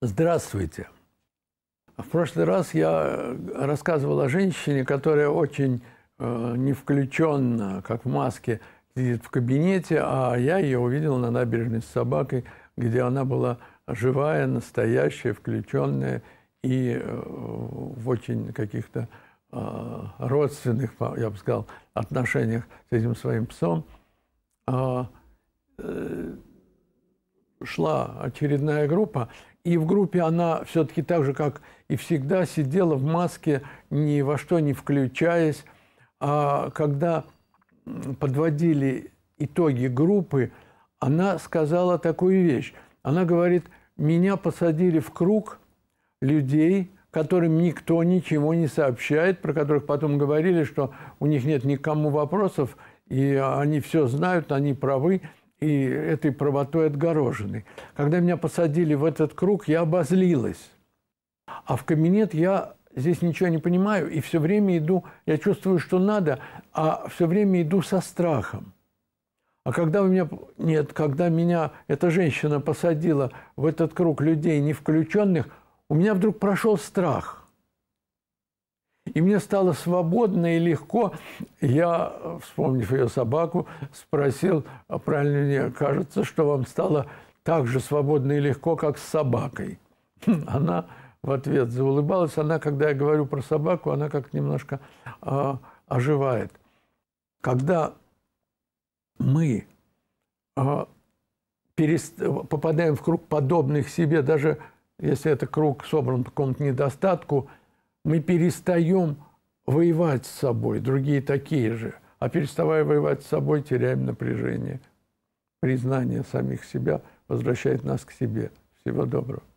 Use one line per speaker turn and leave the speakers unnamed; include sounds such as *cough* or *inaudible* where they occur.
Здравствуйте. В прошлый раз я рассказывал о женщине, которая очень э, не включенно, как в маске, сидит в кабинете, а я ее увидел на набережной с собакой, где она была живая, настоящая, включенная и э, в очень каких-то э, родственных, я бы сказал, отношениях с этим своим псом. Э, шла очередная группа, и в группе она все-таки так же, как и всегда, сидела в маске, ни во что не включаясь. А когда подводили итоги группы, она сказала такую вещь. Она говорит, меня посадили в круг людей, которым никто ничего не сообщает, про которых потом говорили, что у них нет никому вопросов, и они все знают, они правы и этой правотой отгорожены. Когда меня посадили в этот круг, я обозлилась. А в кабинет я здесь ничего не понимаю, и все время иду, я чувствую, что надо, а все время иду со страхом. А когда у меня, нет, когда меня эта женщина посадила в этот круг людей не включенных, у меня вдруг прошел страх – и мне стало свободно и легко. Я, вспомнив ее собаку, спросил, «А правильно мне кажется, что вам стало так же свободно и легко, как с собакой. *laughs* Она в ответ заулыбалась. Она, когда я говорю про собаку, она как немножко э, оживает. Когда мы э, перест... попадаем в круг подобных себе, даже если это круг собран по какому-то недостатку, мы перестаем воевать с собой, другие такие же. А переставая воевать с собой, теряем напряжение. Признание самих себя возвращает нас к себе. Всего доброго.